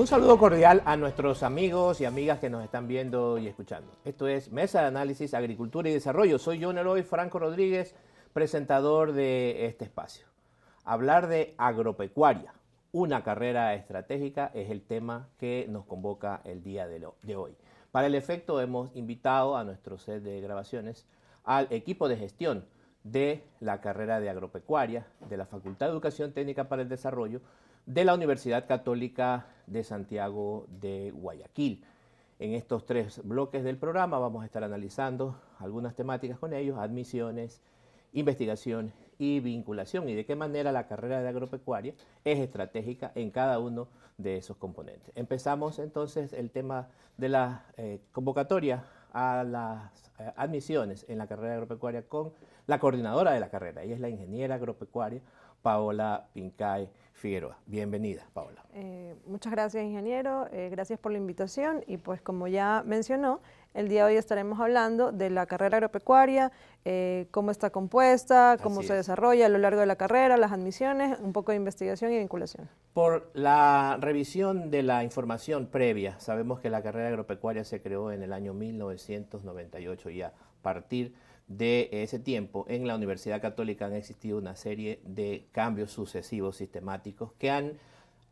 Un saludo cordial a nuestros amigos y amigas que nos están viendo y escuchando. Esto es Mesa de Análisis Agricultura y Desarrollo. Soy yo, hoy Franco Rodríguez, presentador de este espacio. Hablar de agropecuaria, una carrera estratégica, es el tema que nos convoca el día de, de hoy. Para el efecto, hemos invitado a nuestro set de grabaciones al equipo de gestión de la carrera de agropecuaria de la Facultad de Educación Técnica para el Desarrollo de la Universidad Católica de Santiago de Guayaquil. En estos tres bloques del programa vamos a estar analizando algunas temáticas con ellos, admisiones, investigación y vinculación y de qué manera la carrera de agropecuaria es estratégica en cada uno de esos componentes. Empezamos entonces el tema de la eh, convocatoria a las eh, admisiones en la carrera agropecuaria con la coordinadora de la carrera, ella es la ingeniera agropecuaria Paola Pincay Figueroa. Bienvenida, Paola. Eh, muchas gracias, ingeniero. Eh, gracias por la invitación. Y pues como ya mencionó, el día de hoy estaremos hablando de la carrera agropecuaria, eh, cómo está compuesta, cómo se desarrolla a lo largo de la carrera, las admisiones, un poco de investigación y vinculación. Por la revisión de la información previa, sabemos que la carrera agropecuaria se creó en el año 1998 y a partir de ese tiempo, en la Universidad Católica han existido una serie de cambios sucesivos sistemáticos que han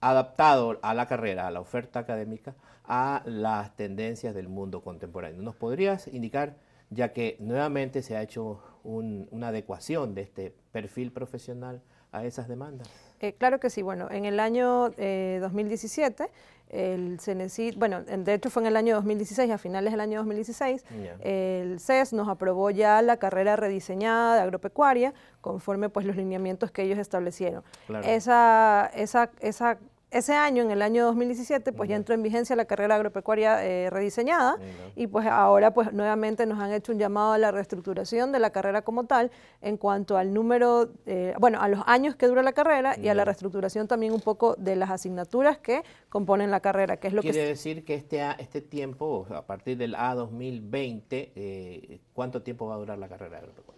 adaptado a la carrera, a la oferta académica, a las tendencias del mundo contemporáneo. ¿Nos podrías indicar, ya que nuevamente se ha hecho una adecuación de este perfil profesional a esas demandas? Eh, claro que sí. Bueno, en el año 2017 eh, el Cenecit, bueno, de hecho fue en el año 2016, a finales del año 2016, el CES nos aprobó ya la carrera rediseñada de agropecuaria conforme pues los lineamientos que ellos establecieron. Esa, esa, esa ese año, en el año 2017, pues ya entró en vigencia la carrera agropecuaria eh, rediseñada y pues ahora pues nuevamente nos han hecho un llamado a la reestructuración de la carrera como tal en cuanto al número, bueno, a los años que dura la carrera y a la reestructuración también un poco de las asignaturas que componen la carrera, que es lo Quiere decir que este, este tiempo, a partir del A 2020, eh, ¿cuánto tiempo va a durar la carrera agropecuaria?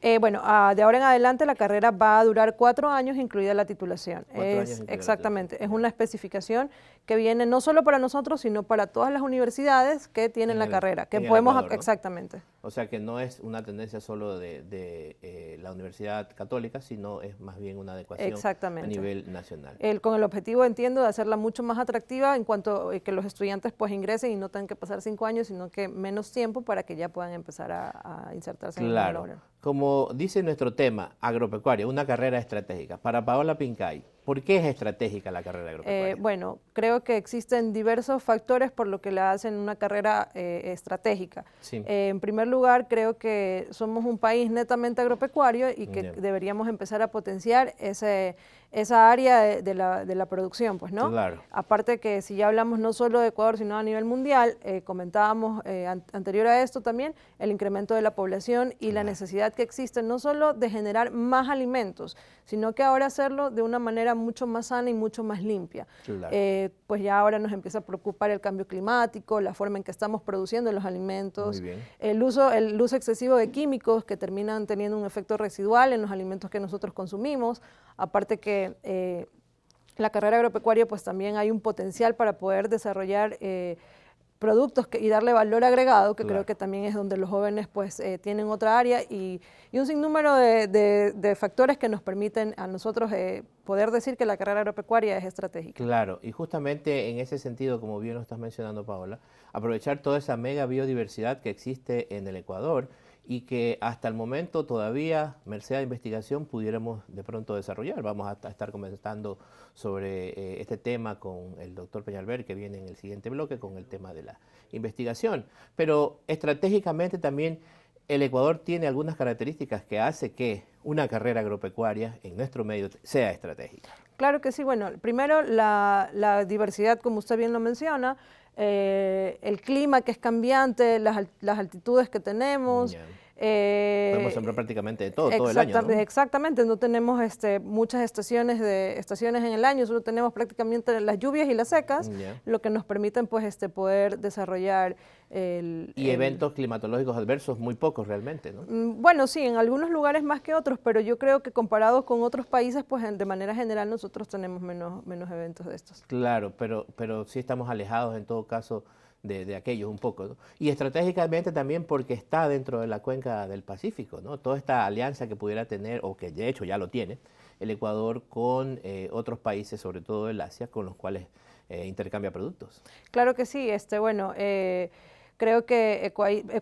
Eh, bueno, ah, de ahora en adelante la carrera va a durar cuatro años, incluida la titulación. exactamente, es una especificación que viene no solo para nosotros, sino para todas las universidades que tienen la carrera, que podemos, exactamente. O sea que no es una tendencia solo de, eh, la Universidad Católica, sino es más bien una adecuación a nivel nacional. con el objetivo, entiendo, de hacerla mucho más atractiva en cuanto a eh, que los estudiantes pues ingresen y no tengan que pasar cinco años, sino que menos tiempo para que ya puedan empezar a, insertarse en el Claro como dice nuestro tema, agropecuario, una carrera estratégica. Para Paola Pincay, ¿por qué es estratégica la carrera eh, agropecuaria? bueno, creo que existen diversos factores por lo que la hacen una carrera eh, estratégica. Eh, en primer lugar, creo que somos un país netamente agropecuario y que deberíamos empezar a potenciar ese esa área de, la, de, la, producción, pues, ¿no? Claro. Aparte que si ya hablamos no solo de Ecuador, sino a nivel mundial, eh, comentábamos eh, anterior a esto también, el incremento de la población y la necesidad que existe no solo de generar más alimentos, sino que ahora hacerlo de una manera mucho más sana y mucho más limpia. Claro. Eh, pues ya ahora nos empieza a preocupar el cambio climático, la forma en que estamos produciendo los alimentos, el uso, el uso excesivo de químicos que terminan teniendo un efecto residual en los alimentos que nosotros consumimos, aparte que eh, la carrera agropecuaria pues también hay un potencial para poder desarrollar eh, productos que, y darle valor agregado, que creo que también es donde los jóvenes pues eh, tienen otra área y, un sinnúmero de, de, factores que nos permiten a nosotros eh, poder decir que la carrera agropecuaria es estratégica. Claro, y justamente en ese sentido, como bien lo estás mencionando Paola, aprovechar toda esa mega biodiversidad que existe en el Ecuador, y que hasta el momento todavía, merced a investigación, pudiéramos de pronto desarrollar. Vamos a estar comentando sobre eh, este tema con el doctor Peñalver, que viene en el siguiente bloque con el tema de la investigación. Pero estratégicamente también el Ecuador tiene algunas características que hace que una carrera agropecuaria en nuestro medio sea estratégica. Claro que sí. Bueno, primero la diversidad, como usted bien lo menciona, eh, el clima que es cambiante, las, las altitudes que tenemos. Eh, Podemos sembrar prácticamente todo, todo el año. Exactamente, no tenemos este, muchas estaciones, de, estaciones en el año, solo tenemos prácticamente las lluvias y las secas, lo que nos permiten pues, este, poder desarrollar el, y eventos climatológicos adversos muy pocos realmente, mm, Bueno, sí, en algunos lugares más que otros, pero yo creo que comparados con otros países, pues de manera general nosotros tenemos menos, menos eventos de estos. Claro, pero, pero sí estamos alejados en todo caso de, aquellos un poco. ¿no? Y estratégicamente también porque está dentro de la cuenca del Pacífico, ¿no? toda esta alianza que pudiera tener, o que de hecho ya lo tiene, el Ecuador con eh, otros países, sobre todo del Asia, con los cuales eh, intercambia productos. Claro que sí, este, bueno. Eh Creo que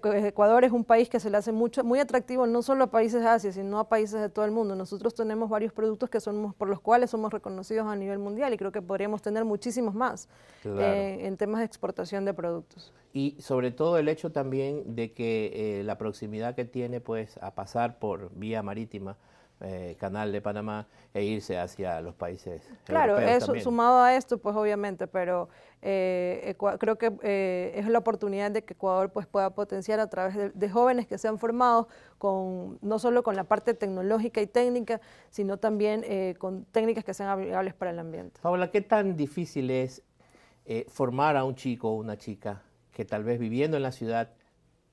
Ecuador es un país que se le hace mucho, muy atractivo no solo a países de Asia, sino a países de todo el mundo. Nosotros tenemos varios productos que somos, por los cuales somos reconocidos a nivel mundial y creo que podríamos tener muchísimos más eh, en temas de exportación de productos. Y sobre todo el hecho también de que eh, la proximidad que tiene pues a pasar por vía marítima, eh, canal de Panamá e irse hacia los países. Claro, eso sumado a esto, pues obviamente, pero eh, creo que eh, es la oportunidad de que Ecuador pues, pueda potenciar a través de, jóvenes que sean formados con, no solo con la parte tecnológica y técnica, sino también con técnicas que sean amigables para el ambiente. Paula, ¿qué tan difícil es formar a un chico o una chica que tal vez viviendo en la ciudad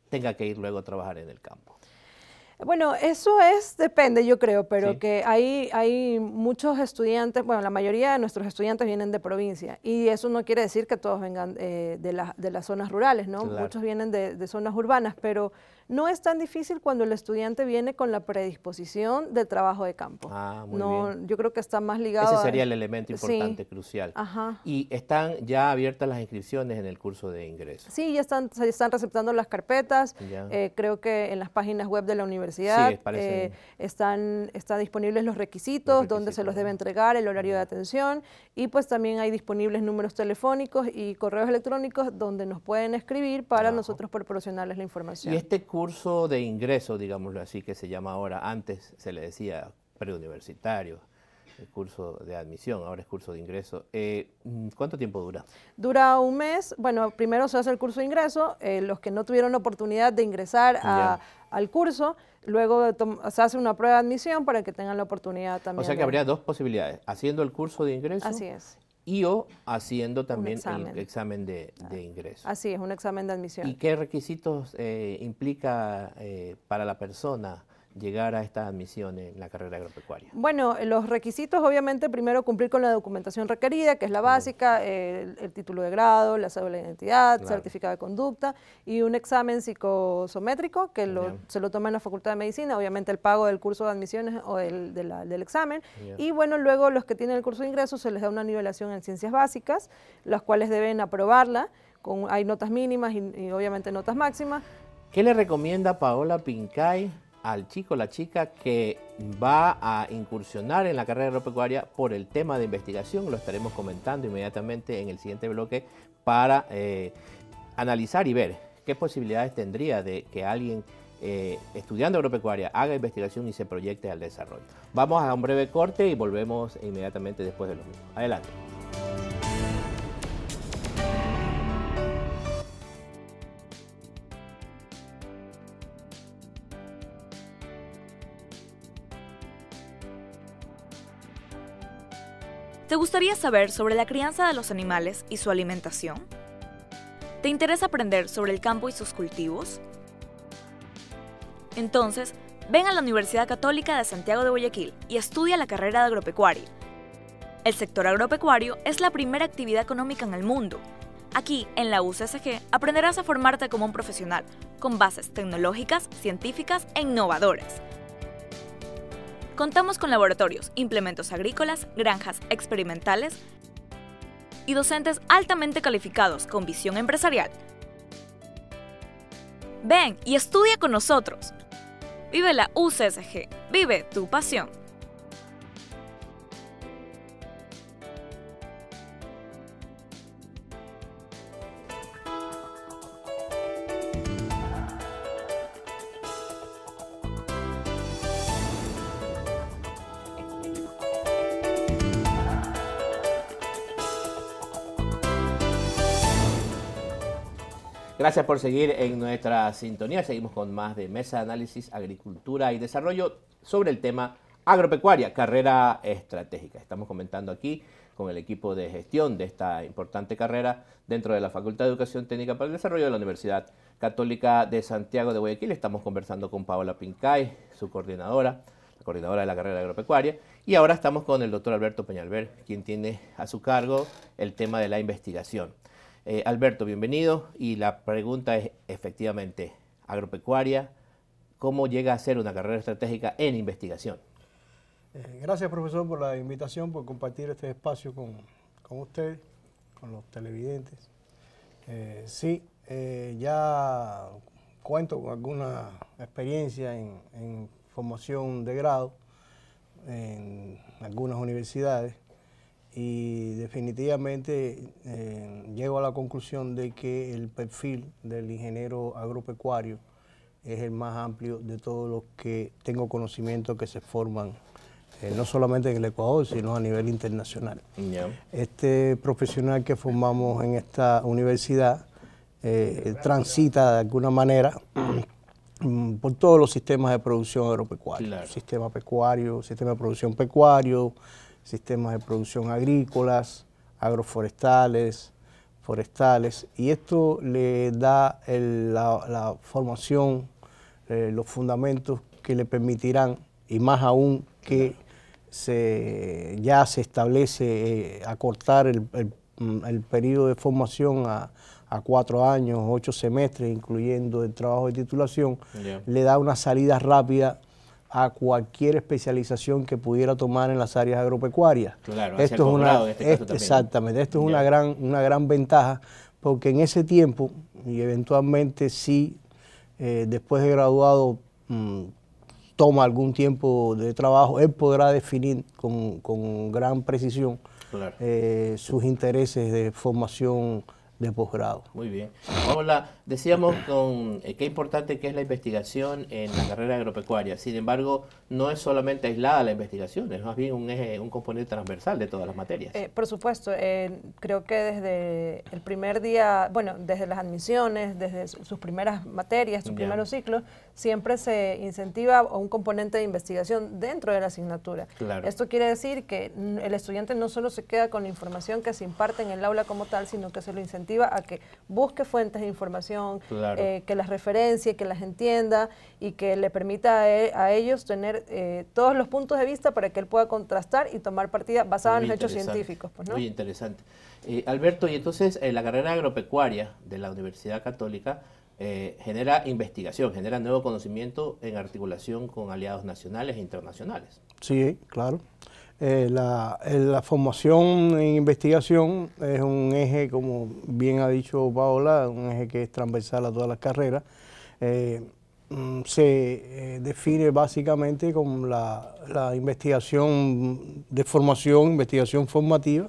tenga que ir luego a trabajar en el campo? Bueno, eso es, depende, yo creo, pero que hay, hay muchos estudiantes, bueno, la mayoría de nuestros estudiantes vienen de provincia y eso no quiere decir que todos vengan eh, de, las de, las zonas rurales, ¿no? Muchos vienen de, zonas urbanas, pero no es tan difícil cuando el estudiante viene con la predisposición de trabajo de campo. Ah, muy no, Yo creo que está más ligado. Ese sería el elemento importante, crucial. Ajá. Y están ya abiertas las inscripciones en el curso de ingreso. Sí, ya están, se están receptando las carpetas. Eh, creo que en las páginas web de la universidad eh, están, están disponibles los requisitos, donde se los debe entregar, el horario de atención y pues también hay disponibles números telefónicos y correos electrónicos donde nos pueden escribir para nosotros proporcionarles la información. Este curso de ingreso, digámoslo así, que se llama ahora, antes se le decía preuniversitario, curso de admisión, ahora es curso de ingreso. Eh, ¿Cuánto tiempo dura? Dura un mes. Bueno, primero se hace el curso de ingreso. Eh, los que no tuvieron la oportunidad de ingresar al curso, luego se hace una prueba de admisión para que tengan la oportunidad también. O sea que habría dos posibilidades, haciendo el curso de ingreso Así es y o haciendo también examen, el examen ah. de, ingreso. Así es, un examen de admisión. ¿Y qué requisitos eh, implica eh, para la persona llegar a estas admisión en la carrera agropecuaria? Bueno, los requisitos obviamente primero cumplir con la documentación requerida, que es la básica, el, título de grado, la cédula de identidad, certificado de conducta y un examen psicosométrico que se lo toma en la Facultad de Medicina, obviamente el pago del curso de admisiones o del examen. Y bueno, luego los que tienen el curso de ingreso se les da una nivelación en ciencias básicas, las cuales deben aprobarla. Con, hay notas mínimas y, y obviamente notas máximas. ¿Qué le recomienda Paola Pincay al chico la chica que va a incursionar en la carrera agropecuaria por el tema de investigación. Lo estaremos comentando inmediatamente en el siguiente bloque para eh, analizar y ver qué posibilidades tendría de que alguien eh, estudiando agropecuaria haga investigación y se proyecte al desarrollo. Vamos a un breve corte y volvemos inmediatamente después de lo mismo. Adelante. ¿Te gustaría saber sobre la crianza de los animales y su alimentación? ¿Te interesa aprender sobre el campo y sus cultivos? Entonces, ven a la Universidad Católica de Santiago de Guayaquil y estudia la carrera de Agropecuario. El sector agropecuario es la primera actividad económica en el mundo. Aquí, en la UCSG, aprenderás a formarte como un profesional, con bases tecnológicas, científicas e innovadoras Contamos con laboratorios, implementos agrícolas, granjas experimentales y docentes altamente calificados con visión empresarial. Ven y estudia con nosotros. Vive la UCSG. Vive tu pasión. Gracias por seguir en nuestra sintonía. Seguimos con más de Mesa de Análisis, Agricultura y Desarrollo sobre el tema agropecuaria, carrera estratégica. Estamos comentando aquí con el equipo de gestión de esta importante carrera dentro de la Facultad de Educación Técnica para el Desarrollo de la Universidad Católica de Santiago de Guayaquil. Estamos conversando con Paola Pincay, su coordinadora, la coordinadora de la carrera agropecuaria. Y ahora estamos con el doctor Alberto Peñalver, quien tiene a su cargo el tema de la investigación. Eh, Alberto, bienvenido. Y la pregunta es efectivamente, agropecuaria, ¿cómo llega a ser una carrera estratégica en investigación? Eh, gracias, profesor, por la invitación, por compartir este espacio con, con usted, con los televidentes. Eh, sí, ya cuento con alguna experiencia en formación de grado en algunas universidades y definitivamente eh, llego a la conclusión de que el perfil del ingeniero agropecuario es el más amplio de todos los que tengo conocimiento que se forman, eh, no solamente en el Ecuador, sino a nivel internacional. Este profesional que formamos en esta universidad eh, transita de alguna manera mm, por todos los sistemas de producción agropecuaria, sistema pecuario, sistema de producción pecuario, sistemas de producción agrícolas, agroforestales, forestales, y esto le da la, formación, eh, los fundamentos que le permitirán, y más aún que se, ya se establece eh, acortar mm, el, periodo de formación a, cuatro años, ocho semestres, incluyendo el trabajo de titulación, le da una salida rápida a cualquier especialización que pudiera tomar en las áreas agropecuarias. Claro, esto es una, este exactamente, esto es una gran, una gran ventaja porque en ese tiempo y eventualmente si eh, después de graduado mm, toma algún tiempo de trabajo, él podrá definir con, gran precisión eh, sus intereses de formación de posgrado. Muy bien. Hola, decíamos con, eh, qué importante que es la investigación en la carrera agropecuaria. Sin embargo, no es solamente aislada la investigación, es más bien un, un componente transversal de todas las materias. Eh, por supuesto, eh, creo que desde el primer día, bueno, desde las admisiones, desde sus primeras materias, sus primeros ciclos, siempre se incentiva un componente de investigación dentro de la asignatura. Esto quiere decir que el estudiante no solo se queda con la información que se imparte en el aula como tal, sino que se lo incentiva a que busque fuentes de información, eh, que las referencie, que las entienda y que le permita a, e, ellos tener eh, todos los puntos de vista para que él pueda contrastar y tomar partida basada en los hechos científicos. Pues, Muy interesante. Eh, Alberto, y entonces la carrera agropecuaria de la Universidad Católica eh, genera investigación, genera nuevo conocimiento en articulación con aliados nacionales e internacionales. Sí, claro. Eh, eh, la, formación en investigación es un eje, como bien ha dicho Paola, un eje que es transversal a todas las carreras. Mm, se define básicamente como la, investigación de formación, investigación formativa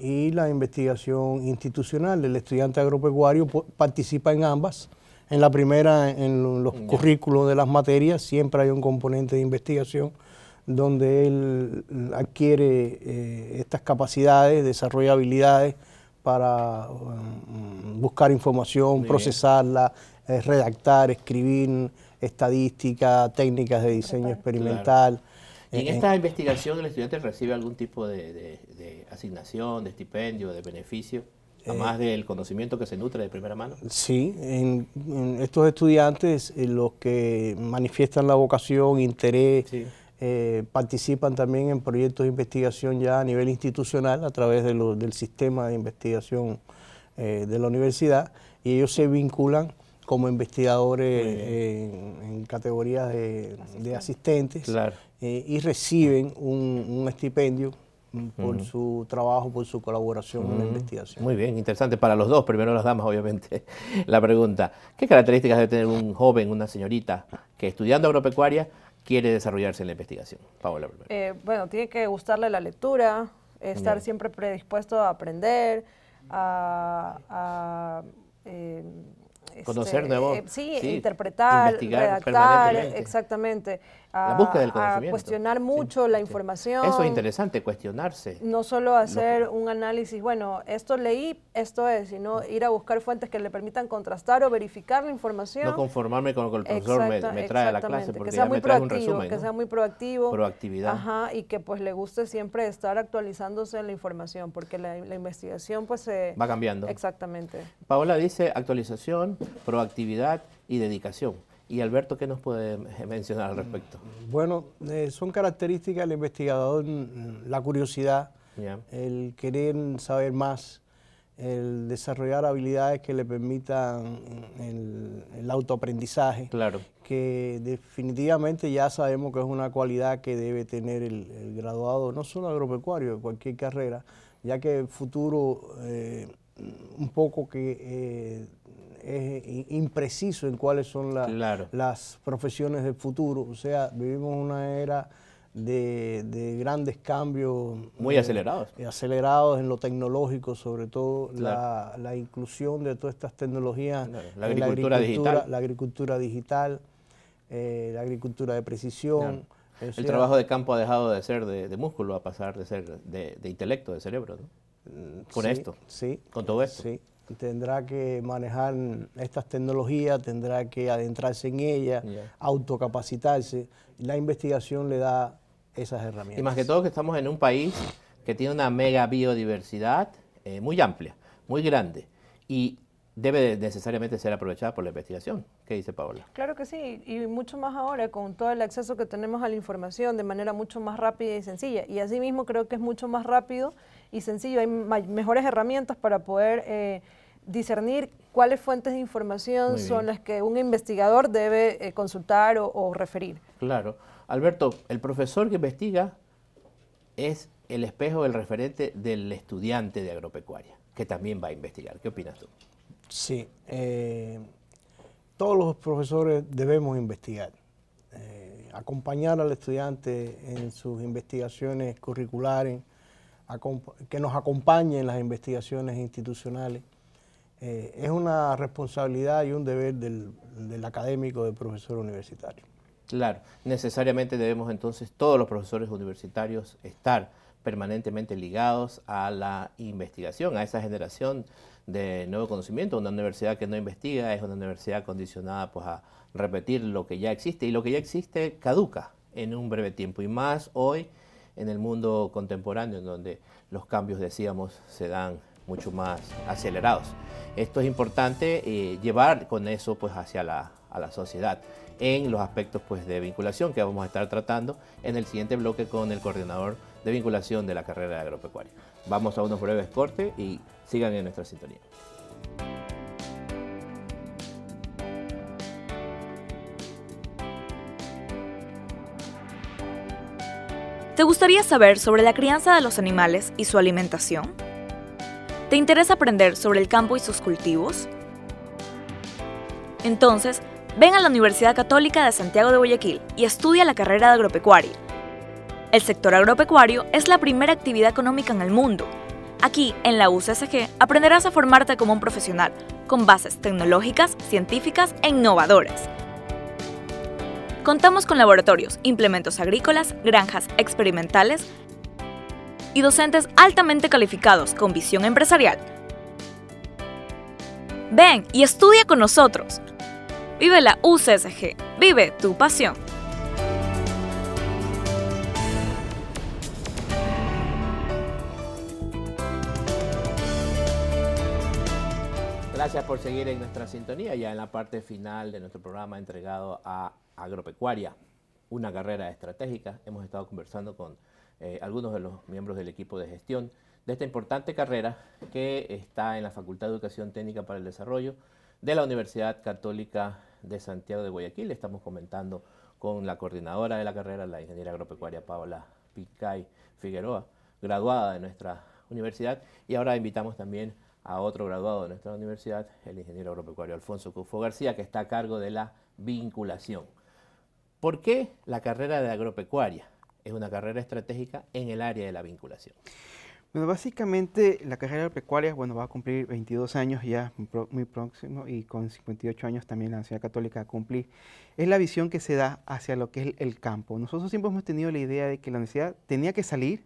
y la investigación institucional. El estudiante agropecuario participa en ambas. En la primera, en los currículos de las materias, siempre hay un componente de investigación donde él adquiere eh, estas capacidades, desarrolla habilidades para um, buscar información, procesarla, eh, redactar, escribir estadísticas, técnicas de diseño experimental en eh, eh. esta investigación el estudiante recibe algún tipo de, asignación, de estipendio, de beneficio? Eh. Además del conocimiento que se nutre de primera mano. Sí, en, estos estudiantes, los que manifiestan la vocación, interés, participan también en proyectos de investigación ya a nivel institucional a través del sistema de investigación de la universidad y ellos se vinculan como investigadores en, categorías de, de asistentes claro. Eh, y reciben un, estipendio por su trabajo, por su colaboración en la investigación. Muy bien, interesante para los dos, primero las damas obviamente, la pregunta, ¿qué características debe tener un joven, una señorita que estudiando agropecuaria quiere desarrollarse en la investigación? Paola, eh, bueno, tiene que gustarle la lectura, estar siempre predispuesto a aprender, a... Em, conocer este, eh, sí, interpretar, redactar, exactamente a, la búsqueda conocimiento. cuestionar mucho la información. Eso es interesante, cuestionarse. No solo hacer un análisis, bueno, esto leí, esto es, sino ir a buscar fuentes que le permitan contrastar o verificar la información. No conformarme con lo que el profesor me, trae a la clase, porque que sea muy resumen. Que sea muy proactivo. Proactividad. Ajá, y que pues le guste siempre estar actualizándose en la información, porque la investigación pues se... Va cambiando. Exactamente. Paola dice actualización, proactividad y dedicación. ¿Y Alberto qué nos puede mencionar al mm, respecto? Bueno, eh, son características del investigador mm, la curiosidad, el querer saber más, el desarrollar habilidades que le permitan mm, el, autoaprendizaje, que definitivamente ya sabemos que es una cualidad que debe tener el, graduado, no solo agropecuario, de cualquier carrera, ya que el futuro eh, un poco que... Eh, es eh, impreciso en cuáles son las profesiones del futuro. O sea, vivimos una era de, grandes cambios. Muy eh, acelerados. acelerados en lo tecnológico, sobre todo la, inclusión de todas estas tecnologías. La, agricultura digital. La agricultura digital, eh, la agricultura de precisión. El trabajo de campo ha dejado de ser de, músculo, músculo a pasar de ser de, intelecto, de cerebro, ¿no? Mm, con esto, sí, con todo esto. Sí, tendrá que manejar estas tecnologías, tendrá que adentrarse en ellas, autocapacitarse. La investigación le da esas herramientas. Y más que todo que estamos en un país que tiene una mega biodiversidad eh, muy amplia, muy grande, y debe necesariamente ser aprovechada por la investigación. ¿Qué dice Paola? Claro que sí, y mucho más ahora con todo el acceso que tenemos a la información de manera mucho más rápida y sencilla. Y asimismo creo que es mucho más rápido y sencillo, hay mejores herramientas para poder... Eh, discernir cuáles fuentes de información son las que un investigador debe eh, consultar o, referir. Claro. Alberto, el profesor que investiga es el espejo, el referente del estudiante de agropecuaria, que también va a investigar. ¿Qué opinas tú? Sí, eh, todos los profesores debemos investigar, eh, acompañar al estudiante en sus investigaciones curriculares, que nos acompañen en las investigaciones institucionales. Eh, es una responsabilidad y un deber del, del académico, del profesor universitario. Claro, necesariamente debemos entonces todos los profesores universitarios estar permanentemente ligados a la investigación, a esa generación de nuevo conocimiento. Una universidad que no investiga es una universidad condicionada pues, a repetir lo que ya existe y lo que ya existe caduca en un breve tiempo y más hoy en el mundo contemporáneo en donde los cambios, decíamos, se dan mucho más acelerados. Esto es importante eh, llevar con eso pues hacia la, sociedad en los aspectos pues, de vinculación que vamos a estar tratando en el siguiente bloque con el coordinador de vinculación de la carrera de agropecuaria. Vamos a unos breves cortes y sigan en nuestra sintonía. ¿Te gustaría saber sobre la crianza de los animales y su alimentación? ¿Te interesa aprender sobre el campo y sus cultivos? Entonces, ven a la Universidad Católica de Santiago de Guayaquil y estudia la carrera de agropecuario. El sector agropecuario es la primera actividad económica en el mundo. Aquí, en la UCSG, aprenderás a formarte como un profesional, con bases tecnológicas, científicas e innovadoras. Contamos con laboratorios, implementos agrícolas, granjas experimentales, y docentes altamente calificados con visión empresarial. Ven y estudia con nosotros. Vive la UCSG. Vive tu pasión. Gracias por seguir en nuestra sintonía, ya en la parte final de nuestro programa entregado a agropecuaria, una carrera estratégica. Hemos estado conversando con eh, algunos de los miembros del equipo de gestión de esta importante carrera que está en la Facultad de Educación Técnica para el Desarrollo de la Universidad Católica de Santiago de Guayaquil. Estamos comentando con la coordinadora de la carrera, la ingeniera agropecuaria Paola Picay Figueroa, graduada de nuestra universidad. Y ahora invitamos también a otro graduado de nuestra universidad, el ingeniero agropecuario Alfonso Cufo García, que está a cargo de la vinculación. ¿Por qué la carrera de agropecuaria? es una carrera estratégica en el área de la vinculación. Bueno, básicamente la carrera pecuaria, bueno, va a cumplir 22 años ya, muy próximo, y con 58 años también la Universidad Católica va a cumplir. Es la visión que se da hacia lo que es el, campo. Nosotros siempre hemos tenido la idea de que la universidad tenía que salir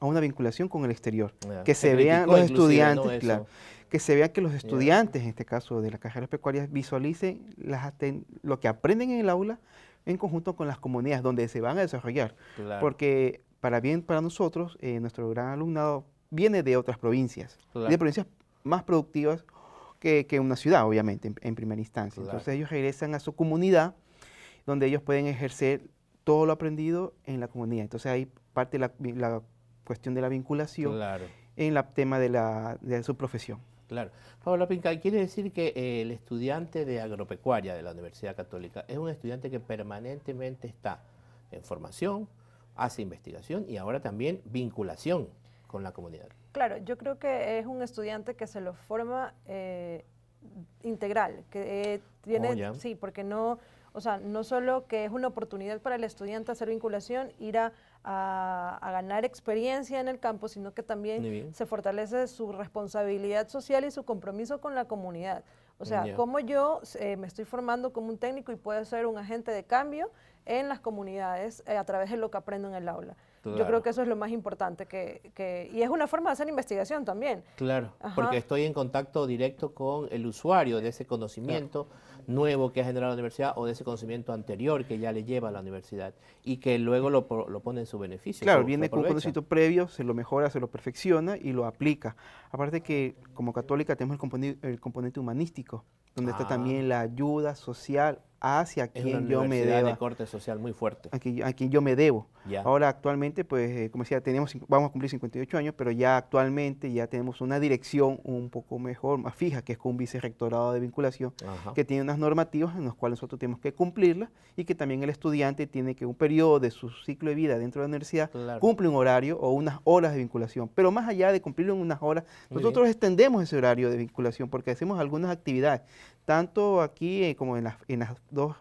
a una vinculación con el exterior, ah, que se, vean los estudiantes, claro, que se vea que los estudiantes, en este caso de la carrera pecuaria, visualicen las, lo que aprenden en el aula en conjunto con las comunidades donde se van a desarrollar. Porque para bien para nosotros, eh, nuestro gran alumnado viene de otras provincias, de provincias más productivas que, una ciudad, obviamente, en, primera instancia. Entonces ellos regresan a su comunidad, donde ellos pueden ejercer todo lo aprendido en la comunidad. Entonces ahí parte la, la cuestión de la vinculación en el tema de, la, de su profesión. Claro. Paola Pincay, quiere decir que eh, el estudiante de agropecuaria de la Universidad Católica es un estudiante que permanentemente está en formación, hace investigación y ahora también vinculación con la comunidad. Claro, yo creo que es un estudiante que se lo forma eh, integral, que eh, tiene, oh, sí, porque no, o sea, no solo que es una oportunidad para el estudiante hacer vinculación, ir a a, ganar experiencia en el campo, sino que también se fortalece su responsabilidad social y su compromiso con la comunidad. O sea, como yo eh, me estoy formando como un técnico y puedo ser un agente de cambio en las comunidades eh, a través de lo que aprendo en el aula. Yo creo que eso es lo más importante que, que, y es una forma de hacer investigación también. Claro, porque estoy en contacto directo con el usuario de ese conocimiento nuevo que ha generado la universidad o de ese conocimiento anterior que ya le lleva a la universidad y que luego lo, lo pone en su beneficio. Claro, viene con un conocimiento previo, se lo mejora, se lo perfecciona y lo aplica. Aparte que como católica tenemos el componente, el componente humanístico donde está ah. también la ayuda social hacia quien yo me debo. de corte social muy fuerte. A quien, yo me debo. Ahora actualmente, pues, eh, como decía, tenemos, vamos a cumplir 58 años, pero ya actualmente ya tenemos una dirección un poco mejor, más fija, que es con un vicerrectorado de vinculación, que tiene unas normativas en las cuales nosotros tenemos que cumplirlas y que también el estudiante tiene que un periodo de su ciclo de vida dentro de la universidad cumple un horario o unas horas de vinculación. Pero más allá de cumplirlo en unas horas, nosotros extendemos ese horario de vinculación porque hacemos algunas actividades tanto aquí eh, como en las, en las dos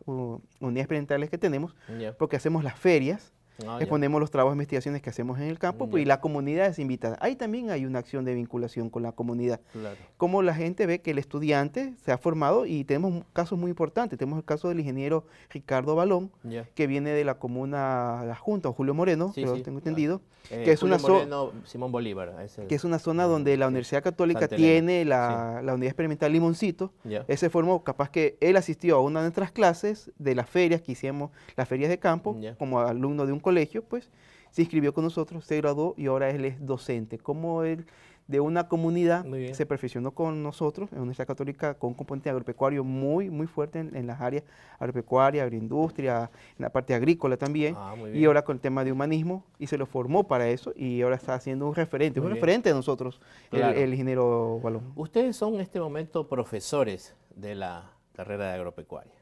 unidades parentales que tenemos, porque hacemos las ferias Oh, Exponemos los trabajos de investigaciones que hacemos en el campo pues, y la comunidad es invitada. Ahí también hay una acción de vinculación con la comunidad. Claro. Como la gente ve que el estudiante se ha formado y tenemos casos muy importantes. Tenemos el caso del ingeniero Ricardo Balón, que viene de la comuna La Junta, o Julio Moreno, que tengo entendido. Ah, eh, que, es una Moreno, Simón Bolívar, que es una zona donde la Universidad Católica tiene la, la, unidad experimental Limoncito. Ese formó, capaz que él asistió a una de nuestras clases de las ferias que hicimos, las ferias de campo, como alumno de un colegio, pues se inscribió con nosotros, se graduó y ahora él es docente. Como él de una comunidad se perfeccionó con nosotros en una universidad católica con un componente agropecuario muy, muy fuerte en, las áreas agropecuaria, agroindustria, en la parte agrícola también. Ah, y ahora con el tema de humanismo y se lo formó para eso y ahora está siendo un referente, un referente de nosotros, el, el, ingeniero Balón. Ustedes son en este momento profesores de la carrera de agropecuaria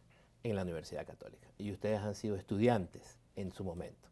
en la Universidad Católica y ustedes han sido estudiantes en su momento.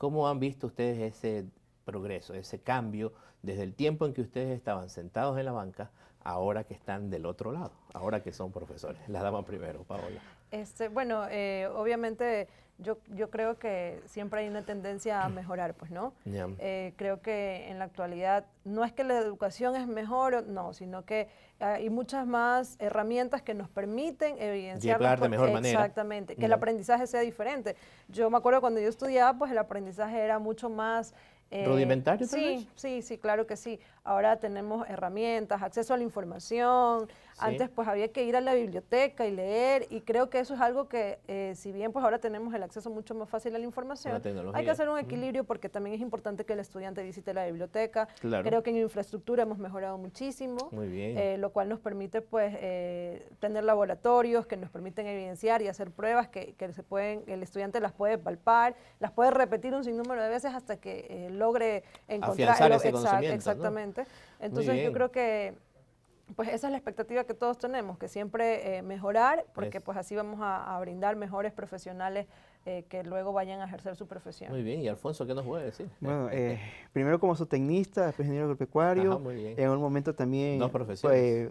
¿Cómo han visto ustedes ese progreso, ese cambio desde el tiempo en que ustedes estaban sentados en la banca, ahora que están del otro lado, ahora que son profesores? La dama primero, Paola. Este, bueno, eh, obviamente yo, yo, creo que siempre hay una tendencia a mejorar, pues, ¿no? Eh, creo que en la actualidad no es que la educación es mejor, no, sino que hay muchas más herramientas que nos permiten evidenciar. de pues, mejor manera. Exactamente, que el aprendizaje sea diferente. Yo me acuerdo cuando yo estudiaba, pues el aprendizaje era mucho más... Eh, ¿Rudimentario? Sí, sí, sí, claro que sí ahora tenemos herramientas, acceso a la información. Antes pues había que ir a la biblioteca y leer y creo que eso es algo que eh, si bien pues ahora tenemos el acceso mucho más fácil a la información, hay que hacer un equilibrio porque también es importante que el estudiante visite la biblioteca. Creo que en infraestructura hemos mejorado muchísimo, eh, lo cual nos permite pues eh, tener laboratorios que nos permiten evidenciar y hacer pruebas que, se pueden, el estudiante las puede palpar, las puede repetir un sinnúmero de veces hasta que logre encontrar exactamente. Entonces yo creo que pues esa es la expectativa que todos tenemos, que siempre eh, mejorar, porque pues así vamos a, brindar mejores profesionales eh, que luego vayan a ejercer su profesión. Muy bien, y Alfonso, ¿qué nos puede decir? Bueno, eh, primero como zootecnista, después ingeniero agropecuario, en un momento también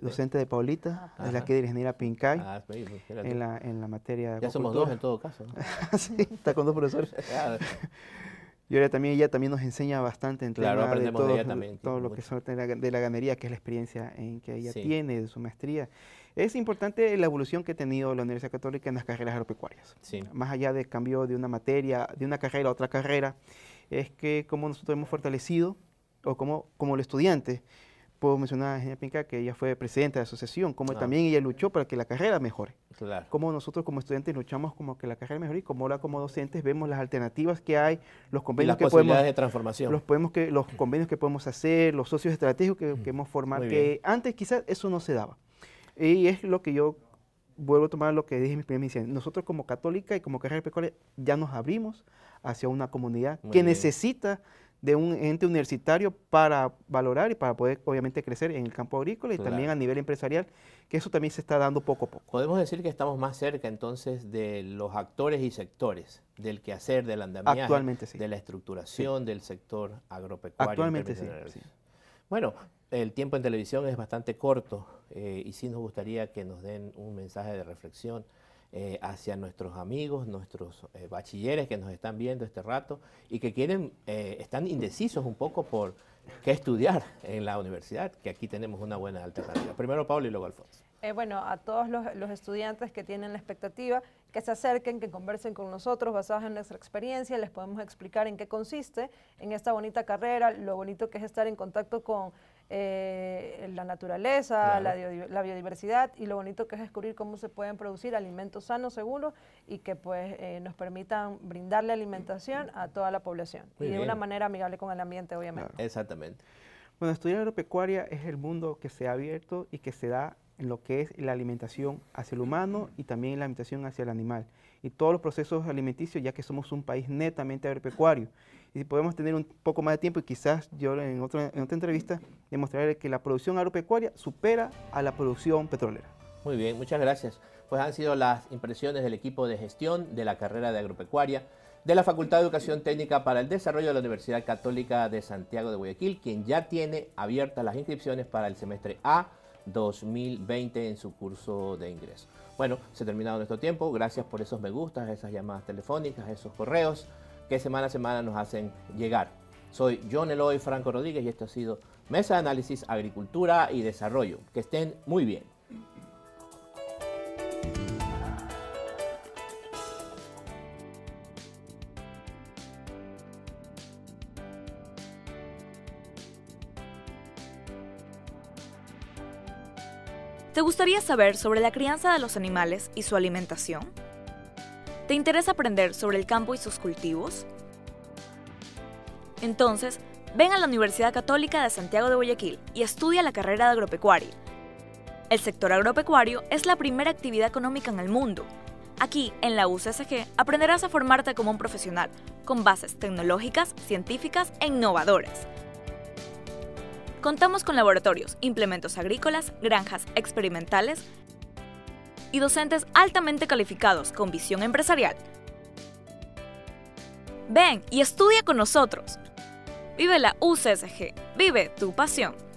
docente de Paulita, ah. es la que ingeniera Pincay, ah, en, la, en la materia de... Ya somos dos en todo caso. sí, está con dos profesores. Y ahora también ella también nos enseña bastante en claro, de todo, lo que es de la, ganadería, que es la experiencia en que ella tiene de su maestría. Es importante la evolución que ha tenido la Universidad Católica en las carreras agropecuarias. Más allá del cambio de una materia, de una carrera a otra carrera, es que como nosotros hemos fortalecido, o como, como estudiante estudiante puedo mencionar a Genia Pinca, que ella fue presidenta de la asociación, como también ella luchó para que la carrera mejore. Claro. Como nosotros como estudiantes luchamos como que la carrera mejore y como ahora como docentes vemos las alternativas que hay, los convenios las que posibilidades podemos, de transformación. Los, podemos que, los convenios que podemos hacer, los socios estratégicos que, que hemos formado, que antes quizás eso no se daba. Y es lo que yo vuelvo a tomar lo que dije en mi primera misión. Nosotros como católica y como carrera pecuaria ya nos abrimos hacia una comunidad que necesita de un ente universitario para valorar y para poder obviamente crecer en el campo agrícola y también a nivel empresarial, que eso también se está dando poco a poco. Podemos decir que estamos más cerca entonces de los actores y sectores, del quehacer, del andamiaje, de la estructuración del sector agropecuario. Actualmente sí, Bueno, el tiempo en televisión es bastante corto eh, y sí nos gustaría que nos den un mensaje de reflexión eh, hacia nuestros amigos, nuestros eh, bachilleres que nos están viendo este rato y que quieren, eh, están indecisos un poco por qué estudiar en la universidad, que aquí tenemos una buena alternativa. Primero Pablo y luego Alfonso. bueno, a todos los, los estudiantes que tienen la expectativa, que se acerquen, que conversen con nosotros basados en nuestra experiencia, les podemos explicar en qué consiste en esta bonita carrera, lo bonito que es estar en contacto con eh, la naturaleza, la, biodiversidad y lo bonito que es descubrir cómo se pueden producir alimentos sanos, seguros y que pues eh, nos permitan brindarle alimentación a toda la población y de una manera amigable con el ambiente, obviamente. Exactamente. Bueno, estudiar agropecuaria es el mundo que se ha abierto y que se da en lo que es la alimentación hacia el humano y también la alimentación hacia el animal y todos los procesos alimenticios, ya que somos un país netamente agropecuario y si podemos tener un poco más de tiempo y quizás yo en, en otra entrevista demostraré que la producción agropecuaria supera a la producción petrolera. Muy bien, muchas gracias. Pues han sido las impresiones del equipo de gestión de la carrera de agropecuaria de la Facultad de Educación Técnica para el Desarrollo de la Universidad Católica de Santiago de Guayaquil, quien ya tiene abiertas las inscripciones para el semestre A 2020 en su curso de ingreso. Bueno, se ha terminado nuestro tiempo. Gracias por esos me gustas, esas llamadas telefónicas, esos correos que semana a semana nos hacen llegar. Soy John Eloy Franco Rodríguez y esto ha sido Mesa de Análisis Agricultura y Desarrollo. Que estén muy bien. ¿Te gustaría saber sobre la crianza de los animales y su alimentación? ¿Te interesa aprender sobre el campo y sus cultivos? Entonces, ven a la Universidad Católica de Santiago de Guayaquil y estudia la carrera de agropecuaria. El sector agropecuario es la primera actividad económica en el mundo. Aquí, en la UCSG, aprenderás a formarte como un profesional, con bases tecnológicas, científicas e innovadoras. Contamos con laboratorios, implementos agrícolas, granjas experimentales, y docentes altamente calificados con visión empresarial. Ven y estudia con nosotros. Vive la UCSG. Vive tu pasión.